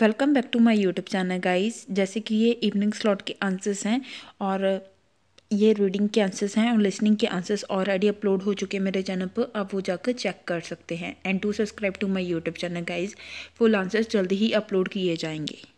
welcome back to my YouTube channel guys जैसे कि ये इवनिंग स्लॉट के आंसर्स हैं और ये रीडिंग के आंसर्स हैं और लिसनिंग के आंसर्स ऑलरेडी अपलोड हो चुके हैं मेरे चैनल पर आप वो जाकर चेक कर सकते हैं and to subscribe to my YouTube channel guys full answers जल्दी ही अपलोड किए जाएंगे